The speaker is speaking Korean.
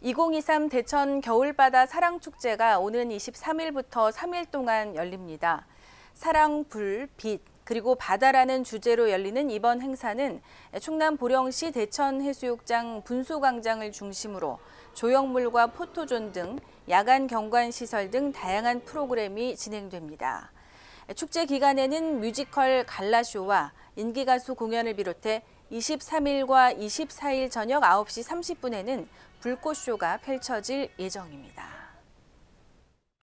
2023 대천 겨울바다 사랑축제가 오는 23일부터 3일 동안 열립니다. 사랑, 불, 빛, 그리고 바다라는 주제로 열리는 이번 행사는 충남 보령시 대천해수욕장 분수광장을 중심으로 조형물과 포토존 등 야간 경관시설 등 다양한 프로그램이 진행됩니다. 축제 기간에는 뮤지컬 갈라쇼와 인기가수 공연을 비롯해 23일과 24일 저녁 9시 30분에는 불꽃쇼가 펼쳐질 예정입니다.